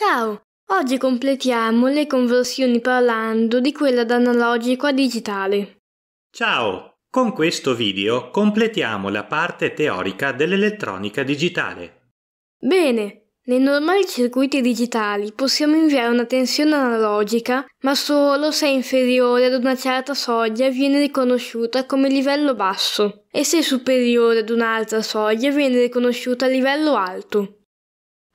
Ciao! Oggi completiamo le conversioni parlando di quella da analogico a digitale. Ciao! Con questo video completiamo la parte teorica dell'elettronica digitale. Bene! Nei normali circuiti digitali possiamo inviare una tensione analogica, ma solo se è inferiore ad una certa soglia viene riconosciuta come livello basso e se è superiore ad un'altra soglia viene riconosciuta a livello alto.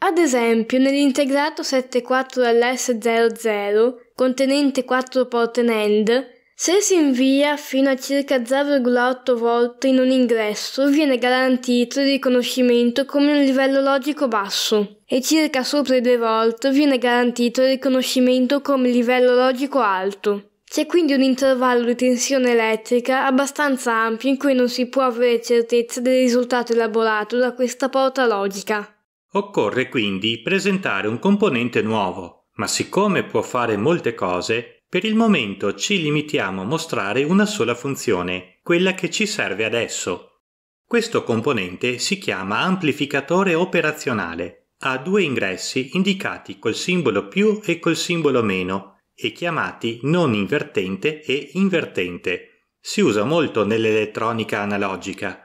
Ad esempio, nell'integrato 74LS00, contenente 4 porte NAND, se si invia fino a circa 0,8 volte in un ingresso, viene garantito il riconoscimento come un livello logico basso e circa sopra i 2 volte viene garantito il riconoscimento come livello logico alto. C'è quindi un intervallo di tensione elettrica abbastanza ampio in cui non si può avere certezza del risultato elaborato da questa porta logica. Occorre quindi presentare un componente nuovo, ma siccome può fare molte cose, per il momento ci limitiamo a mostrare una sola funzione, quella che ci serve adesso. Questo componente si chiama amplificatore operazionale. Ha due ingressi indicati col simbolo più e col simbolo meno e chiamati non invertente e invertente. Si usa molto nell'elettronica analogica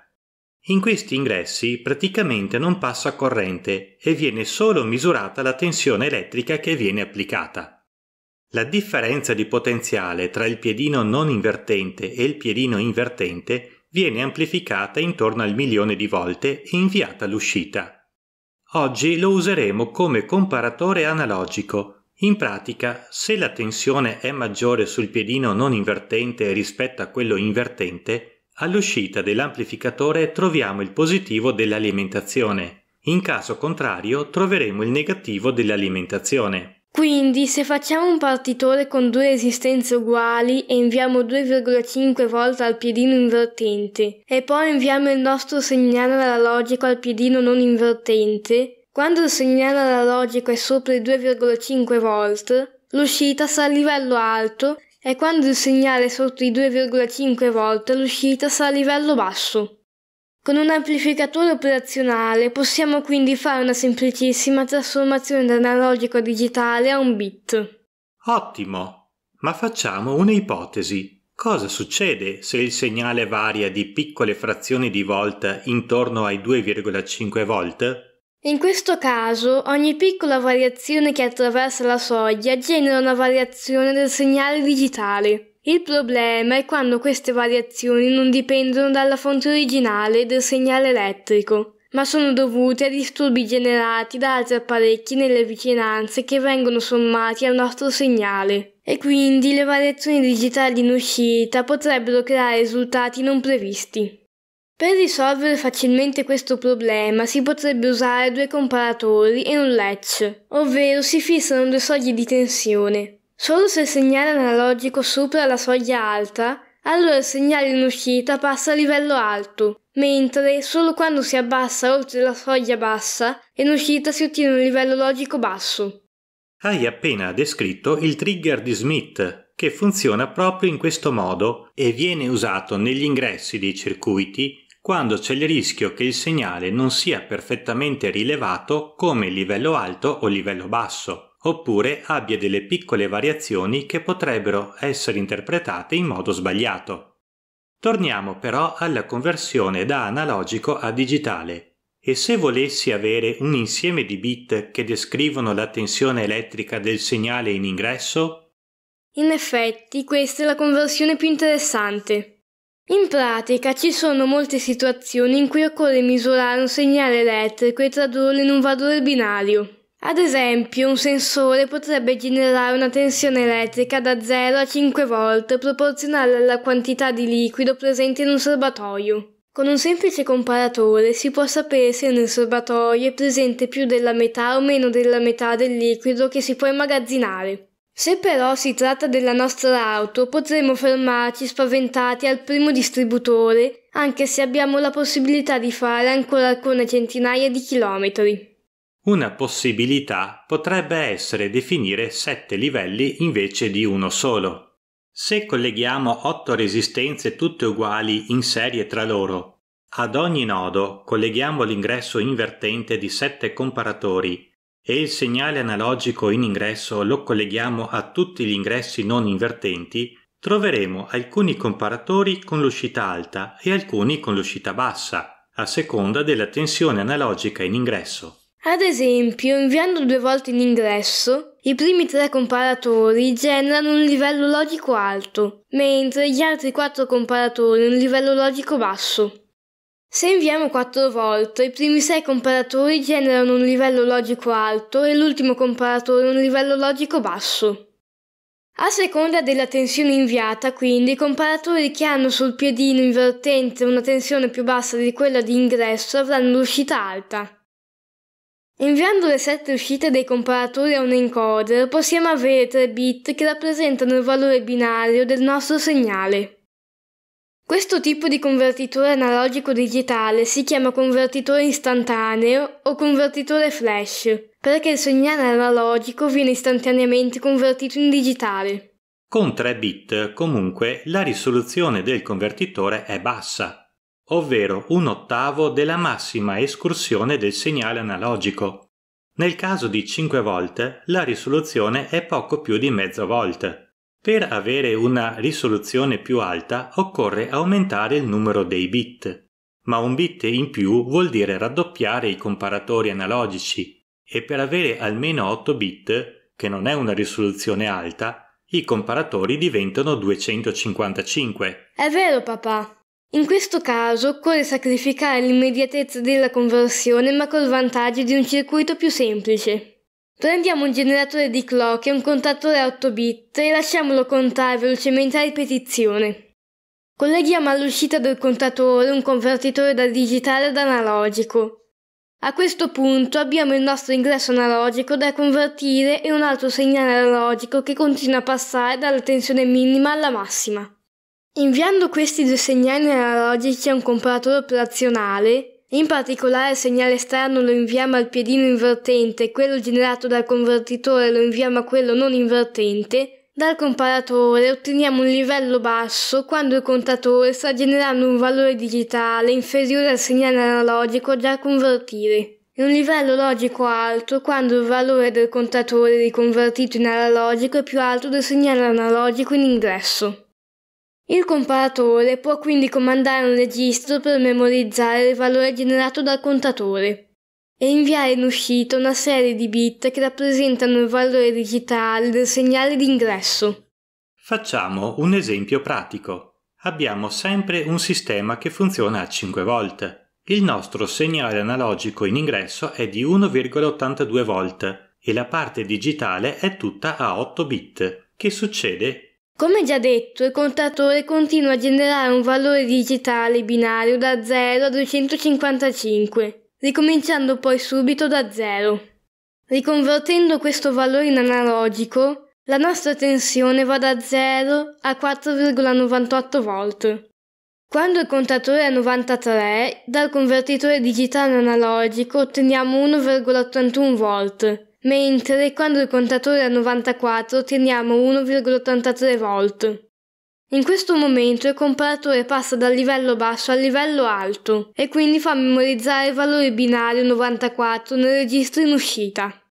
in questi ingressi praticamente non passa corrente e viene solo misurata la tensione elettrica che viene applicata. La differenza di potenziale tra il piedino non invertente e il piedino invertente viene amplificata intorno al milione di volte e inviata all'uscita. Oggi lo useremo come comparatore analogico. In pratica, se la tensione è maggiore sul piedino non invertente rispetto a quello invertente, All'uscita dell'amplificatore troviamo il positivo dell'alimentazione, in caso contrario troveremo il negativo dell'alimentazione. Quindi se facciamo un partitore con due resistenze uguali e inviamo 2,5 volte al piedino invertente e poi inviamo il nostro segnale analogico al piedino non invertente, quando il segnale analogico è sopra i 2,5 volt, l'uscita sarà a livello alto è quando il segnale è sotto i 2,5 volt l'uscita sarà a livello basso. Con un amplificatore operazionale possiamo quindi fare una semplicissima trasformazione da analogico a digitale a un bit. Ottimo! Ma facciamo un'ipotesi. Cosa succede se il segnale varia di piccole frazioni di volt intorno ai 2,5 volt? In questo caso ogni piccola variazione che attraversa la soglia genera una variazione del segnale digitale. Il problema è quando queste variazioni non dipendono dalla fonte originale del segnale elettrico, ma sono dovute a disturbi generati da altri apparecchi nelle vicinanze che vengono sommati al nostro segnale e quindi le variazioni digitali in uscita potrebbero creare risultati non previsti. Per risolvere facilmente questo problema si potrebbe usare due comparatori e un latch, ovvero si fissano due soglie di tensione. Solo se il segnale analogico supera la soglia alta, allora il segnale in uscita passa a livello alto, mentre solo quando si abbassa oltre la soglia bassa, in uscita si ottiene un livello logico basso. Hai appena descritto il trigger di Smith, che funziona proprio in questo modo e viene usato negli ingressi dei circuiti quando c'è il rischio che il segnale non sia perfettamente rilevato come livello alto o livello basso, oppure abbia delle piccole variazioni che potrebbero essere interpretate in modo sbagliato. Torniamo però alla conversione da analogico a digitale. E se volessi avere un insieme di bit che descrivono la tensione elettrica del segnale in ingresso? In effetti, questa è la conversione più interessante. In pratica ci sono molte situazioni in cui occorre misurare un segnale elettrico e tradurlo in un valore binario. Ad esempio, un sensore potrebbe generare una tensione elettrica da 0 a 5 volt proporzionale alla quantità di liquido presente in un serbatoio. Con un semplice comparatore si può sapere se nel serbatoio è presente più della metà o meno della metà del liquido che si può immagazzinare. Se però si tratta della nostra auto, potremo fermarci spaventati al primo distributore, anche se abbiamo la possibilità di fare ancora alcune centinaia di chilometri. Una possibilità potrebbe essere definire sette livelli invece di uno solo. Se colleghiamo otto resistenze tutte uguali in serie tra loro, ad ogni nodo colleghiamo l'ingresso invertente di sette comparatori e il segnale analogico in ingresso lo colleghiamo a tutti gli ingressi non invertenti, troveremo alcuni comparatori con l'uscita alta e alcuni con l'uscita bassa, a seconda della tensione analogica in ingresso. Ad esempio, inviando due volte in ingresso, i primi tre comparatori generano un livello logico alto, mentre gli altri quattro comparatori un livello logico basso. Se inviamo quattro volte, i primi sei comparatori generano un livello logico alto e l'ultimo comparatore un livello logico basso. A seconda della tensione inviata, quindi, i comparatori che hanno sul piedino invertente una tensione più bassa di quella di ingresso avranno l'uscita alta. Inviando le sette uscite dei comparatori a un encoder possiamo avere 3 bit che rappresentano il valore binario del nostro segnale. Questo tipo di convertitore analogico digitale si chiama convertitore istantaneo o convertitore flash, perché il segnale analogico viene istantaneamente convertito in digitale. Con 3 bit comunque la risoluzione del convertitore è bassa, ovvero un ottavo della massima escursione del segnale analogico. Nel caso di 5 volt la risoluzione è poco più di mezzo volt, per avere una risoluzione più alta occorre aumentare il numero dei bit, ma un bit in più vuol dire raddoppiare i comparatori analogici e per avere almeno 8 bit, che non è una risoluzione alta, i comparatori diventano 255. È vero papà. In questo caso occorre sacrificare l'immediatezza della conversione ma col vantaggio di un circuito più semplice. Prendiamo un generatore di clock e un contatore a 8 bit e lasciamolo contare velocemente a ripetizione. Colleghiamo all'uscita del contatore un convertitore da digitale ad analogico. A questo punto abbiamo il nostro ingresso analogico da convertire e un altro segnale analogico che continua a passare dalla tensione minima alla massima. Inviando questi due segnali analogici a un comparatore operazionale, in particolare il segnale strano lo inviamo al piedino invertente, quello generato dal convertitore lo inviamo a quello non invertente, dal comparatore otteniamo un livello basso quando il contatore sta generando un valore digitale inferiore al segnale analogico già a convertire e un livello logico alto quando il valore del contatore riconvertito in analogico è più alto del segnale analogico in ingresso. Il comparatore può quindi comandare un registro per memorizzare il valore generato dal contatore e inviare in uscita una serie di bit che rappresentano il valore digitale del segnale d'ingresso. Facciamo un esempio pratico. Abbiamo sempre un sistema che funziona a 5 volt. Il nostro segnale analogico in ingresso è di 1,82 volt e la parte digitale è tutta a 8 bit. Che succede come già detto, il contatore continua a generare un valore digitale binario da 0 a 255, ricominciando poi subito da 0. Riconvertendo questo valore in analogico, la nostra tensione va da 0 a 4,98 V. Quando il contatore è a 93, dal convertitore digitale analogico otteniamo 1,81 V mentre quando il contatore è a 94 otteniamo 1,83 volt. In questo momento il comparatore passa dal livello basso al livello alto e quindi fa memorizzare il valore binario 94 nel registro in uscita.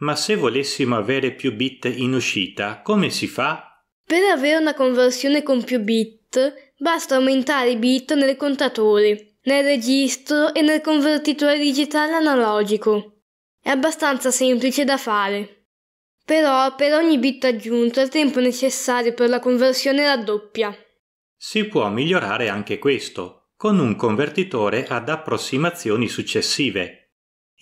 Ma se volessimo avere più bit in uscita, come si fa? Per avere una conversione con più bit, basta aumentare i bit nel contatore, nel registro e nel convertitore digitale analogico. È abbastanza semplice da fare. Però per ogni bit aggiunto il tempo necessario per la conversione raddoppia. Si può migliorare anche questo, con un convertitore ad approssimazioni successive.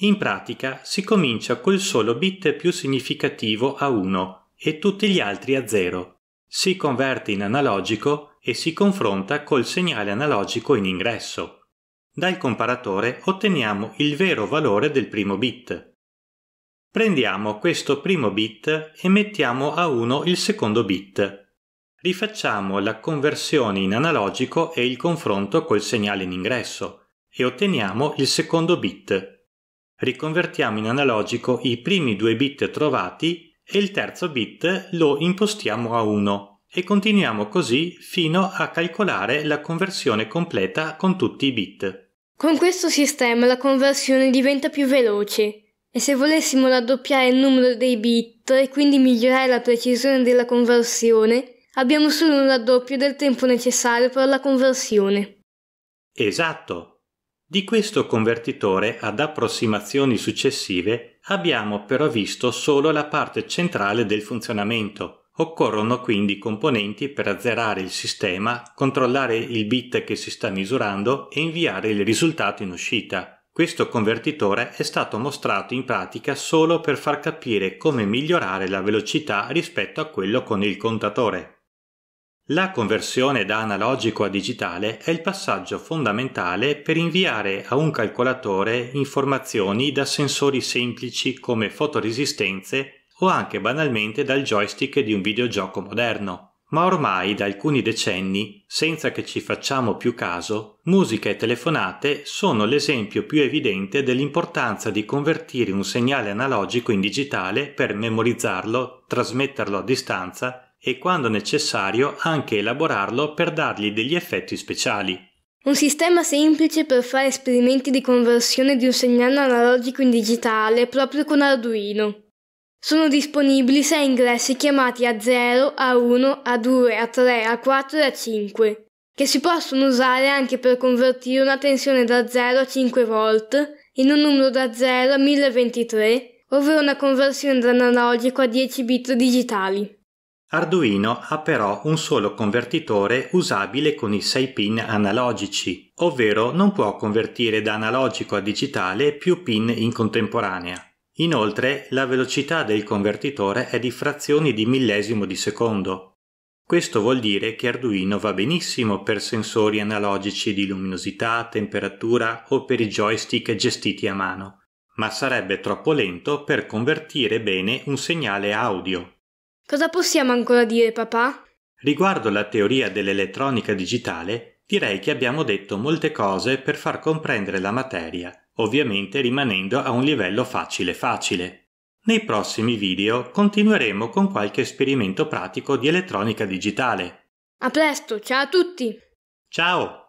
In pratica si comincia col solo bit più significativo a 1 e tutti gli altri a 0. Si converte in analogico e si confronta col segnale analogico in ingresso. Dal comparatore otteniamo il vero valore del primo bit. Prendiamo questo primo bit e mettiamo a 1 il secondo bit. Rifacciamo la conversione in analogico e il confronto col segnale in ingresso e otteniamo il secondo bit. Riconvertiamo in analogico i primi due bit trovati e il terzo bit lo impostiamo a 1 e continuiamo così fino a calcolare la conversione completa con tutti i bit. Con questo sistema la conversione diventa più veloce e se volessimo raddoppiare il numero dei bit e quindi migliorare la precisione della conversione, abbiamo solo un raddoppio del tempo necessario per la conversione. Esatto. Di questo convertitore ad approssimazioni successive abbiamo però visto solo la parte centrale del funzionamento, Occorrono quindi componenti per azzerare il sistema, controllare il bit che si sta misurando e inviare il risultato in uscita. Questo convertitore è stato mostrato in pratica solo per far capire come migliorare la velocità rispetto a quello con il contatore. La conversione da analogico a digitale è il passaggio fondamentale per inviare a un calcolatore informazioni da sensori semplici come fotoresistenze o anche banalmente dal joystick di un videogioco moderno ma ormai da alcuni decenni, senza che ci facciamo più caso, musica e telefonate sono l'esempio più evidente dell'importanza di convertire un segnale analogico in digitale per memorizzarlo, trasmetterlo a distanza e quando necessario anche elaborarlo per dargli degli effetti speciali. Un sistema semplice per fare esperimenti di conversione di un segnale analogico in digitale proprio con Arduino. Sono disponibili 6 ingressi chiamati a 0, a 1, a 2, a 3, a 4 e a 5, che si possono usare anche per convertire una tensione da 0 a 5 V in un numero da 0 a 1023, ovvero una conversione da analogico a 10 bit digitali. Arduino ha però un solo convertitore usabile con i 6 pin analogici, ovvero non può convertire da analogico a digitale più pin in contemporanea. Inoltre la velocità del convertitore è di frazioni di millesimo di secondo. Questo vuol dire che Arduino va benissimo per sensori analogici di luminosità, temperatura o per i joystick gestiti a mano, ma sarebbe troppo lento per convertire bene un segnale audio. Cosa possiamo ancora dire, papà? Riguardo la teoria dell'elettronica digitale, direi che abbiamo detto molte cose per far comprendere la materia ovviamente rimanendo a un livello facile facile. Nei prossimi video continueremo con qualche esperimento pratico di elettronica digitale. A presto, ciao a tutti! Ciao!